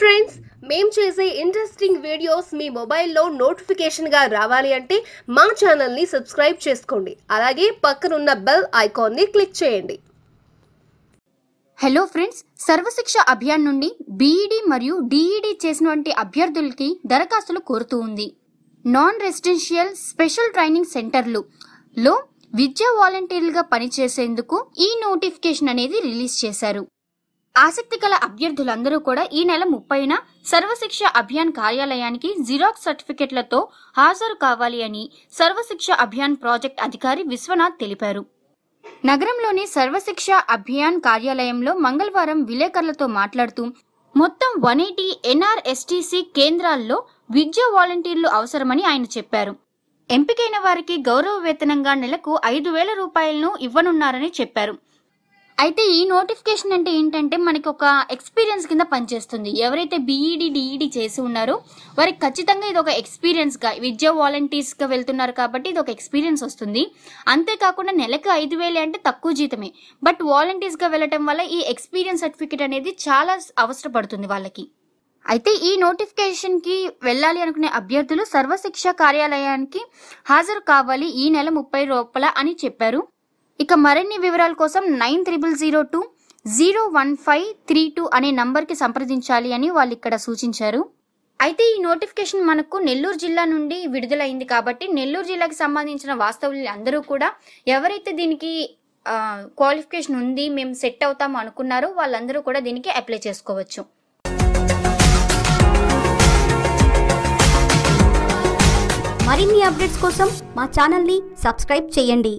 friends మేం చేసే interesting videos మీ మొబైల్లో నోటిఫికేషన్గా రావాలి అంటే మా ఛానల్ని సబ్స్క్రైబ్ చేసుకోండి అలాగే పక్కనున్న బెల్ ఐకాన్ని క్లిక్ చేయండి హలో ఫ్రెండ్స్ సర్వశిక్ష అభియాన్ నుండి బీఈడి e మరియు డిఈడి e చేసినటువంటి అభ్యర్థులకి దరఖాస్తులు కోరుతూ ఉంది నాన్ రెసిడెన్షియల్ స్పెషల్ ట్రైనింగ్ సెంటర్లు లో విద్యా వాలంటీర్లుగా పనిచేసేందుకు ఈ నోటిఫికేషన్ అనేది రిలీజ్ చేశారు ఆసక్తి గల అభ్యర్థులందరూ కూడా ఈ నెల ముప్పైన సర్వశిక్ష అభియాన్ కార్యాలయానికి జిరాక్స్ సర్టిఫికెట్లతో హాజరు కావాలి అని సర్వశిక్ష అభియాన్ ప్రాజెక్ట్ అధికారి విశ్వనాథ్ తెలిపారు నగరంలోని సర్వశిక్ష అభియాన్ కార్యాలయంలో మంగళవారం విలేకరులతో మాట్లాడుతూ మొత్తం వన్ ఎయిటీ ఎన్ఆర్ఎస్టీసీ కేంద్రాల్లో విద్యా వాలంటీర్లు అవసరమని ఆయన చెప్పారు ఎంపికైన వారికి గౌరవ వేతనంగా నెలకు ఐదు వేల రూపాయలను ఇవ్వనున్నారని చెప్పారు అయితే ఈ నోటిఫికేషన్ అంటే ఏంటంటే మనకి ఒక ఎక్స్పీరియన్స్ కింద పనిచేస్తుంది ఎవరైతే బీఈడి డిఈడి e e చేసి ఉన్నారో వారికి ఖచ్చితంగా ఇది ఒక ఎక్స్పీరియన్స్గా విద్యా వాలంటీర్స్గా వెళ్తున్నారు కాబట్టి ఇది ఒక ఎక్స్పీరియన్స్ వస్తుంది అంతేకాకుండా నెలకు ఐదు అంటే తక్కువ జీతమే బట్ వాలంటీర్స్గా వెళ్ళటం వల్ల ఈ ఎక్స్పీరియన్స్ సర్టిఫికేట్ అనేది చాలా అవసరపడుతుంది వాళ్ళకి అయితే ఈ నోటిఫికేషన్కి వెళ్ళాలి అనుకునే అభ్యర్థులు సర్వశిక్ష కార్యాలయానికి హాజరు కావాలి ఈ నెల ముప్పై రూపాయల అని చెప్పారు ఇక మరిన్ని వివరాల కోసం nine triple zero two zero one five three two అనే నంబర్కి సంప్రదించాలి అని వాళ్ళు ఇక్కడ సూచించారు అయితే ఈ నోటిఫికేషన్ మనకు నెల్లూరు జిల్లా నుండి విడుదలైంది కాబట్టి నెల్లూరు జిల్లాకి సంబంధించిన వాస్తవులు అందరూ కూడా ఎవరైతే దీనికి క్వాలిఫికేషన్ ఉంది మేము సెట్ అవుతాము అనుకున్నారో వాళ్ళందరూ కూడా దీనికి అప్లై చేసుకోవచ్చు మరిన్ని అప్డేట్స్ కోసం మా ఛానల్ని సబ్స్క్రైబ్ చేయండి